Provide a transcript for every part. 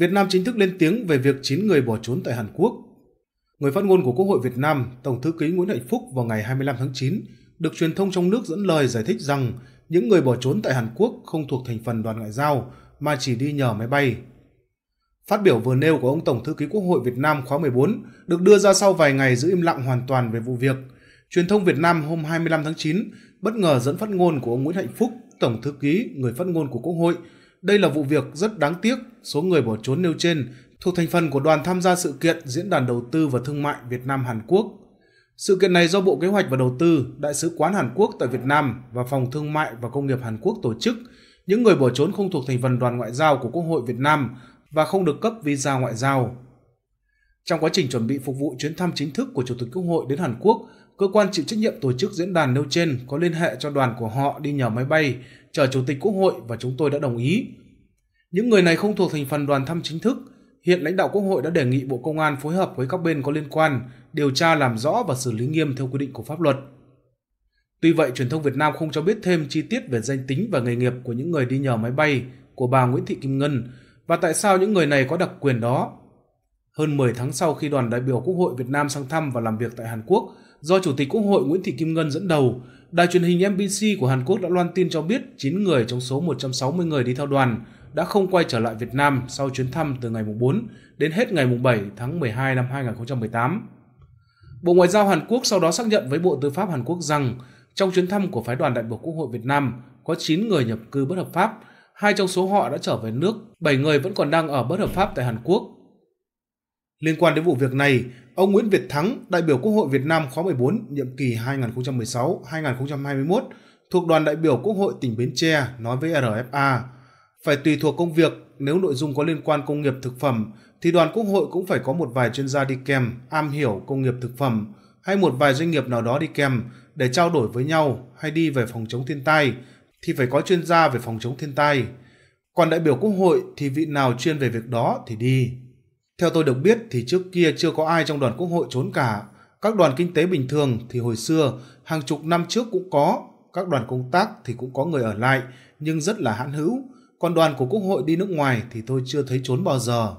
Việt Nam chính thức lên tiếng về việc 9 người bỏ trốn tại Hàn Quốc. Người phát ngôn của Quốc hội Việt Nam, Tổng thư ký Nguyễn Hạnh Phúc vào ngày 25 tháng 9 được truyền thông trong nước dẫn lời giải thích rằng những người bỏ trốn tại Hàn Quốc không thuộc thành phần đoàn ngoại giao mà chỉ đi nhờ máy bay. Phát biểu vừa nêu của ông Tổng thư ký Quốc hội Việt Nam khóa 14 được đưa ra sau vài ngày giữ im lặng hoàn toàn về vụ việc. Truyền thông Việt Nam hôm 25 tháng 9 bất ngờ dẫn phát ngôn của ông Nguyễn Hạnh Phúc, Tổng thư ký, người phát ngôn của Quốc hội đây là vụ việc rất đáng tiếc, số người bỏ trốn nêu trên thuộc thành phần của đoàn tham gia sự kiện Diễn đàn Đầu tư và Thương mại Việt Nam-Hàn Quốc. Sự kiện này do Bộ Kế hoạch và Đầu tư, Đại sứ quán Hàn Quốc tại Việt Nam và Phòng Thương mại và Công nghiệp Hàn Quốc tổ chức. Những người bỏ trốn không thuộc thành phần đoàn ngoại giao của Quốc hội Việt Nam và không được cấp visa ngoại giao. Trong quá trình chuẩn bị phục vụ chuyến thăm chính thức của Chủ tịch Quốc hội đến Hàn Quốc, cơ quan chịu trách nhiệm tổ chức diễn đàn nêu trên có liên hệ cho đoàn của họ đi nhờ máy bay chờ Chủ tịch Quốc hội và chúng tôi đã đồng ý. Những người này không thuộc thành phần đoàn thăm chính thức. Hiện lãnh đạo Quốc hội đã đề nghị Bộ Công an phối hợp với các bên có liên quan điều tra làm rõ và xử lý nghiêm theo quy định của pháp luật. Tuy vậy, truyền thông Việt Nam không cho biết thêm chi tiết về danh tính và nghề nghiệp của những người đi nhờ máy bay của bà Nguyễn Thị Kim Ngân và tại sao những người này có đặc quyền đó hơn 10 tháng sau khi đoàn đại biểu Quốc hội Việt Nam sang thăm và làm việc tại Hàn Quốc, do Chủ tịch Quốc hội Nguyễn Thị Kim Ngân dẫn đầu, đài truyền hình MBC của Hàn Quốc đã loan tin cho biết 9 người trong số 160 người đi theo đoàn đã không quay trở lại Việt Nam sau chuyến thăm từ ngày 4 đến hết ngày 7 tháng 12 năm 2018. Bộ Ngoại giao Hàn Quốc sau đó xác nhận với Bộ Tư pháp Hàn Quốc rằng trong chuyến thăm của phái đoàn đại biểu Quốc hội Việt Nam có 9 người nhập cư bất hợp pháp, hai trong số họ đã trở về nước, 7 người vẫn còn đang ở bất hợp pháp tại Hàn Quốc Liên quan đến vụ việc này, ông Nguyễn Việt Thắng, đại biểu Quốc hội Việt Nam khóa 14, nhiệm kỳ 2016-2021, thuộc đoàn đại biểu Quốc hội tỉnh Bến Tre nói với RFA, phải tùy thuộc công việc, nếu nội dung có liên quan công nghiệp thực phẩm thì đoàn Quốc hội cũng phải có một vài chuyên gia đi kèm am hiểu công nghiệp thực phẩm hay một vài doanh nghiệp nào đó đi kèm để trao đổi với nhau hay đi về phòng chống thiên tai thì phải có chuyên gia về phòng chống thiên tai. Còn đại biểu Quốc hội thì vị nào chuyên về việc đó thì đi. Theo tôi được biết thì trước kia chưa có ai trong đoàn quốc hội trốn cả. Các đoàn kinh tế bình thường thì hồi xưa, hàng chục năm trước cũng có. Các đoàn công tác thì cũng có người ở lại, nhưng rất là hãn hữu. Còn đoàn của quốc hội đi nước ngoài thì tôi chưa thấy trốn bao giờ.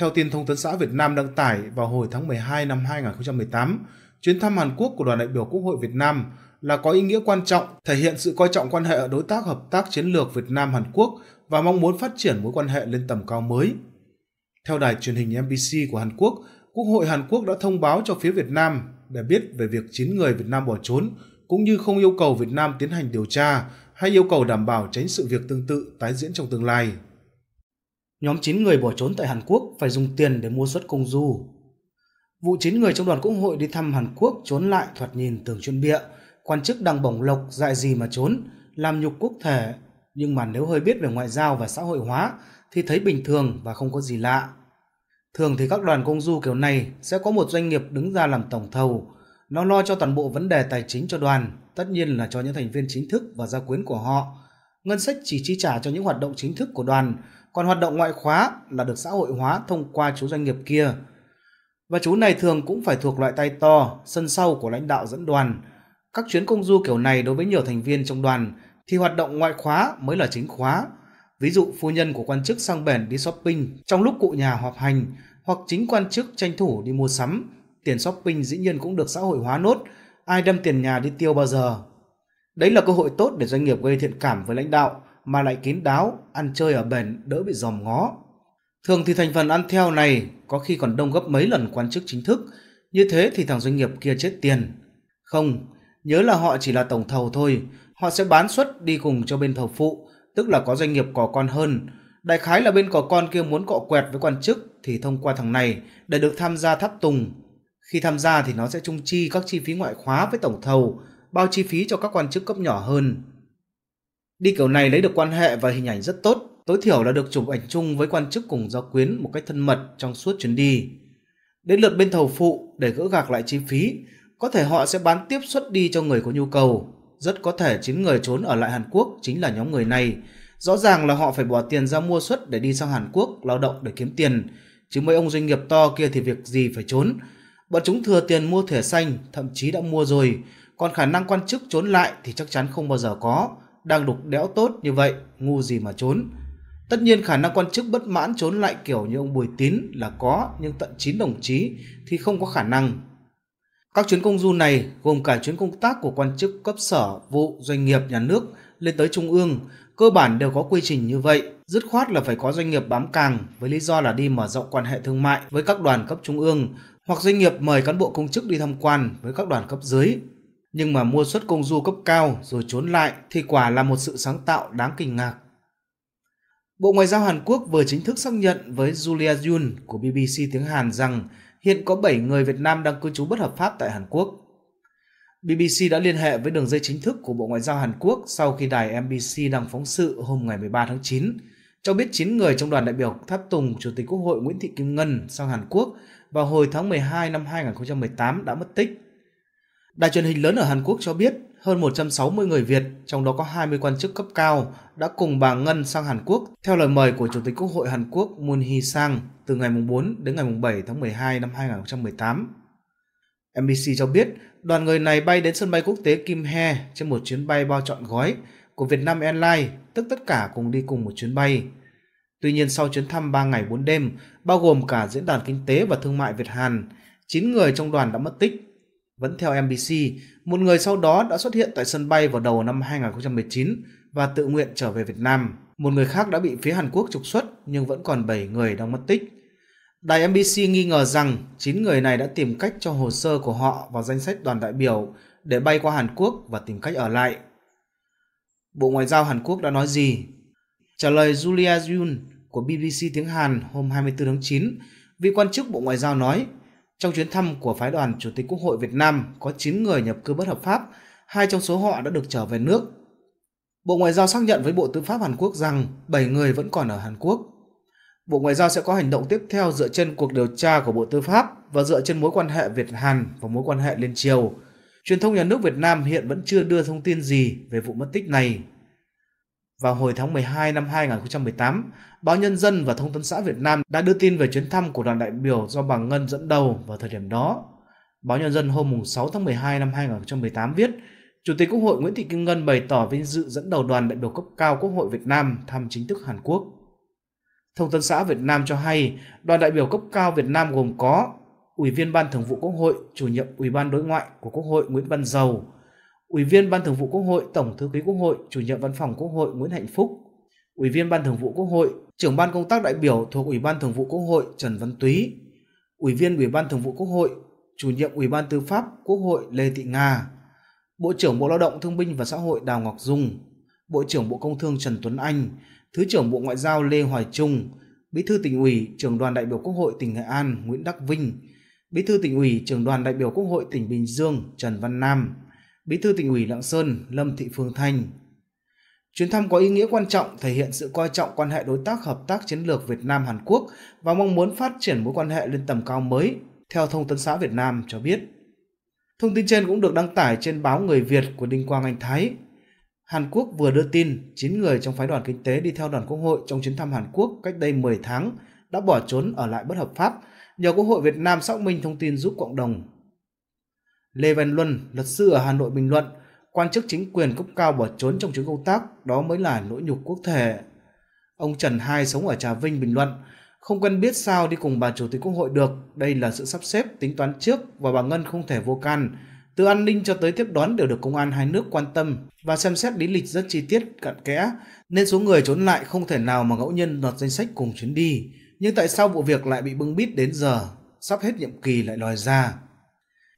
Theo tin thông tấn xã Việt Nam đăng tải vào hồi tháng 12 năm 2018, chuyến thăm Hàn Quốc của đoàn đại biểu Quốc hội Việt Nam là có ý nghĩa quan trọng, thể hiện sự coi trọng quan hệ đối tác hợp tác chiến lược Việt Nam Hàn Quốc và mong muốn phát triển mối quan hệ lên tầm cao mới. Theo đài truyền hình MBC của Hàn Quốc, Quốc hội Hàn Quốc đã thông báo cho phía Việt Nam để biết về việc 9 người Việt Nam bỏ trốn, cũng như không yêu cầu Việt Nam tiến hành điều tra hay yêu cầu đảm bảo tránh sự việc tương tự tái diễn trong tương lai. Nhóm 9 người bỏ trốn tại Hàn Quốc phải dùng tiền để mua suất công du. Vụ 9 người trong đoàn quốc hội đi thăm Hàn Quốc trốn lại thoạt nhìn tưởng chuyên bịa, quan chức đang bổng lộc dại gì mà trốn, làm nhục quốc thể. Nhưng mà nếu hơi biết về ngoại giao và xã hội hóa thì thấy bình thường và không có gì lạ. Thường thì các đoàn công du kiểu này sẽ có một doanh nghiệp đứng ra làm tổng thầu, nó lo cho toàn bộ vấn đề tài chính cho đoàn, tất nhiên là cho những thành viên chính thức và gia quyến của họ. Ngân sách chỉ chi trả cho những hoạt động chính thức của đoàn, còn hoạt động ngoại khóa là được xã hội hóa thông qua chú doanh nghiệp kia. Và chú này thường cũng phải thuộc loại tay to, sân sau của lãnh đạo dẫn đoàn. Các chuyến công du kiểu này đối với nhiều thành viên trong đoàn thì hoạt động ngoại khóa mới là chính khóa, Ví dụ phu nhân của quan chức sang bển đi shopping trong lúc cụ nhà họp hành hoặc chính quan chức tranh thủ đi mua sắm, tiền shopping dĩ nhiên cũng được xã hội hóa nốt, ai đem tiền nhà đi tiêu bao giờ. Đấy là cơ hội tốt để doanh nghiệp gây thiện cảm với lãnh đạo mà lại kín đáo, ăn chơi ở bển đỡ bị dòm ngó. Thường thì thành phần ăn theo này có khi còn đông gấp mấy lần quan chức chính thức, như thế thì thằng doanh nghiệp kia chết tiền. Không, nhớ là họ chỉ là tổng thầu thôi, họ sẽ bán suất đi cùng cho bên thầu phụ, tức là có doanh nghiệp cò con hơn. Đại khái là bên cò con kia muốn cọ quẹt với quan chức thì thông qua thằng này để được tham gia tháp tùng. Khi tham gia thì nó sẽ chung chi các chi phí ngoại khóa với tổng thầu, bao chi phí cho các quan chức cấp nhỏ hơn. Đi kiểu này lấy được quan hệ và hình ảnh rất tốt, tối thiểu là được chụp ảnh chung với quan chức cùng giáo quyến một cách thân mật trong suốt chuyến đi. Đến lượt bên thầu phụ để gỡ gạc lại chi phí, có thể họ sẽ bán tiếp suất đi cho người có nhu cầu rất có thể 9 người trốn ở lại Hàn Quốc chính là nhóm người này. Rõ ràng là họ phải bỏ tiền ra mua suất để đi sang Hàn Quốc lao động để kiếm tiền, chứ mấy ông doanh nghiệp to kia thì việc gì phải trốn. Bọn chúng thừa tiền mua thẻ xanh, thậm chí đã mua rồi, còn khả năng quan chức trốn lại thì chắc chắn không bao giờ có. Đang đục đẽo tốt như vậy, ngu gì mà trốn. Tất nhiên khả năng quan chức bất mãn trốn lại kiểu như ông Bùi Tín là có, nhưng tận 9 đồng chí thì không có khả năng các chuyến công du này gồm cả chuyến công tác của quan chức cấp sở, vụ, doanh nghiệp, nhà nước lên tới trung ương, cơ bản đều có quy trình như vậy. Dứt khoát là phải có doanh nghiệp bám càng với lý do là đi mở rộng quan hệ thương mại với các đoàn cấp trung ương hoặc doanh nghiệp mời cán bộ công chức đi tham quan với các đoàn cấp dưới. Nhưng mà mua suất công du cấp cao rồi trốn lại thì quả là một sự sáng tạo đáng kinh ngạc. Bộ Ngoại giao Hàn Quốc vừa chính thức xác nhận với Julia Yun của BBC tiếng Hàn rằng hiện có 7 người Việt Nam đang cư trú bất hợp pháp tại Hàn Quốc. BBC đã liên hệ với đường dây chính thức của Bộ Ngoại giao Hàn Quốc sau khi đài MBC đăng phóng sự hôm ngày 13 tháng 9, cho biết 9 người trong đoàn đại biểu tháp tùng Chủ tịch Quốc hội Nguyễn Thị Kim Ngân sang Hàn Quốc vào hồi tháng 12 năm 2018 đã mất tích. Đài truyền hình lớn ở Hàn Quốc cho biết hơn 160 người Việt, trong đó có 20 quan chức cấp cao, đã cùng bà Ngân sang Hàn Quốc theo lời mời của Chủ tịch Quốc hội Hàn Quốc Moon Hee-sang từ ngày 4 đến ngày 7 tháng 12 năm 2018. MBC cho biết đoàn người này bay đến sân bay quốc tế Kim He trên một chuyến bay bao trọn gói của Vietnam Airlines, tức tất cả cùng đi cùng một chuyến bay. Tuy nhiên sau chuyến thăm 3 ngày 4 đêm, bao gồm cả Diễn đàn Kinh tế và Thương mại Việt Hàn, 9 người trong đoàn đã mất tích vẫn theo MBC, một người sau đó đã xuất hiện tại sân bay vào đầu năm 2019 và tự nguyện trở về Việt Nam. Một người khác đã bị phía Hàn Quốc trục xuất nhưng vẫn còn 7 người đang mất tích. Đài MBC nghi ngờ rằng 9 người này đã tìm cách cho hồ sơ của họ vào danh sách đoàn đại biểu để bay qua Hàn Quốc và tìm cách ở lại. Bộ Ngoại giao Hàn Quốc đã nói gì? Trả lời Julia Yun của BBC tiếng Hàn hôm 24 tháng 9, vị quan chức Bộ Ngoại giao nói trong chuyến thăm của phái đoàn Chủ tịch Quốc hội Việt Nam có 9 người nhập cư bất hợp pháp, hai trong số họ đã được trở về nước. Bộ Ngoại giao xác nhận với Bộ Tư pháp Hàn Quốc rằng 7 người vẫn còn ở Hàn Quốc. Bộ Ngoại giao sẽ có hành động tiếp theo dựa trên cuộc điều tra của Bộ Tư pháp và dựa trên mối quan hệ Việt-Hàn và mối quan hệ liên triều. Truyền thông nhà nước Việt Nam hiện vẫn chưa đưa thông tin gì về vụ mất tích này vào hồi tháng 12 năm 2018, Báo Nhân dân và Thông tấn xã Việt Nam đã đưa tin về chuyến thăm của đoàn đại biểu do bà Ngân dẫn đầu vào thời điểm đó. Báo Nhân dân hôm 6 tháng 12 năm 2018 viết, Chủ tịch Quốc hội Nguyễn Thị Kim Ngân bày tỏ vinh dự dẫn đầu đoàn đại biểu cấp cao Quốc hội Việt Nam thăm chính thức Hàn Quốc. Thông tấn xã Việt Nam cho hay, đoàn đại biểu cấp cao Việt Nam gồm có Ủy viên Ban Thường vụ Quốc hội, Chủ nhiệm Ủy ban Đối ngoại của Quốc hội Nguyễn Văn Dầu, Ủy viên Ban Thường vụ Quốc hội, Tổng thư ký Quốc hội, Chủ nhiệm Văn phòng Quốc hội Nguyễn Hạnh Phúc, Ủy viên Ban Thường vụ Quốc hội, Trưởng ban công tác đại biểu thuộc Ủy ban Thường vụ Quốc hội Trần Văn Túy, Ủy viên Ủy ban Thường vụ Quốc hội, Chủ nhiệm Ủy ban Tư pháp Quốc hội Lê Thị Nga, Bộ trưởng Bộ Lao động Thương binh và Xã hội Đào Ngọc Dung, Bộ trưởng Bộ Công Thương Trần Tuấn Anh, Thứ trưởng Bộ Ngoại giao Lê Hoài Trung, Bí thư tỉnh ủy, Trưởng đoàn đại biểu Quốc hội tỉnh Nghệ An Nguyễn Đắc Vinh, Bí thư tỉnh ủy, Trưởng đoàn đại biểu Quốc hội tỉnh Bình Dương Trần Văn Nam, Bí thư tỉnh ủy Lạng Sơn Lâm Thị Phương Thanh. Chuyến thăm có ý nghĩa quan trọng thể hiện sự coi trọng quan hệ đối tác hợp tác chiến lược Việt Nam Hàn Quốc và mong muốn phát triển mối quan hệ lên tầm cao mới, theo Thông tấn xã Việt Nam cho biết. Thông tin trên cũng được đăng tải trên báo Người Việt của Đinh Quang Anh Thái. Hàn Quốc vừa đưa tin 9 người trong phái đoàn kinh tế đi theo đoàn quốc hội trong chuyến thăm Hàn Quốc cách đây 10 tháng đã bỏ trốn ở lại bất hợp pháp. Nhờ Quốc hội Việt Nam xác minh thông tin giúp cộng đồng Lê Văn Luân, luật sư ở Hà Nội bình luận, quan chức chính quyền cấp cao bỏ trốn trong chuyến công tác, đó mới là nỗi nhục quốc thể. Ông Trần Hai sống ở Trà Vinh bình luận, không quen biết sao đi cùng bà chủ tịch quốc hội được, đây là sự sắp xếp, tính toán trước và bà Ngân không thể vô can. Từ an ninh cho tới tiếp đón đều được công an hai nước quan tâm và xem xét lý lịch rất chi tiết, cặn kẽ, nên số người trốn lại không thể nào mà ngẫu nhiên lọt danh sách cùng chuyến đi. Nhưng tại sao vụ việc lại bị bưng bít đến giờ, sắp hết nhiệm kỳ lại lòi ra?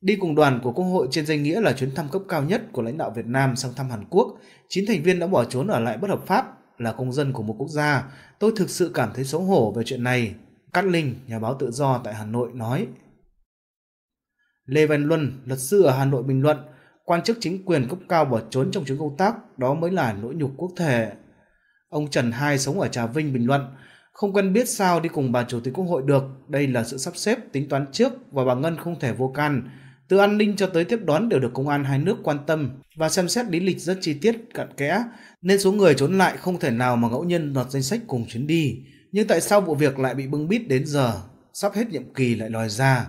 Đi cùng đoàn của Quốc hội trên danh nghĩa là chuyến thăm cấp cao nhất của lãnh đạo Việt Nam sang thăm Hàn Quốc, 9 thành viên đã bỏ trốn ở lại bất hợp pháp, là công dân của một quốc gia. Tôi thực sự cảm thấy xấu hổ về chuyện này. Cát Linh, nhà báo tự do tại Hà Nội nói. Lê Văn Luân, luật sư ở Hà Nội bình luận, quan chức chính quyền cấp cao bỏ trốn trong chuyến công tác, đó mới là nỗi nhục quốc thể. Ông Trần Hai sống ở Trà Vinh bình luận, không quen biết sao đi cùng bà chủ tịch quốc hội được, đây là sự sắp xếp tính toán trước và bà Ngân không thể vô can. Từ an ninh cho tới tiếp đón đều được công an hai nước quan tâm và xem xét lý lịch rất chi tiết, cặn kẽ, nên số người trốn lại không thể nào mà ngẫu nhiên lọt danh sách cùng chuyến đi. Nhưng tại sao vụ việc lại bị bưng bít đến giờ, sắp hết nhiệm kỳ lại lòi ra?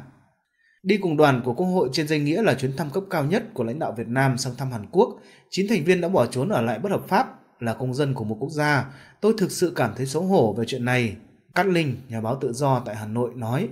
Đi cùng đoàn của Quốc hội trên danh nghĩa là chuyến thăm cấp cao nhất của lãnh đạo Việt Nam sang thăm Hàn Quốc, chín thành viên đã bỏ trốn ở lại bất hợp pháp, là công dân của một quốc gia. Tôi thực sự cảm thấy xấu hổ về chuyện này. Cát Linh, nhà báo tự do tại Hà Nội nói.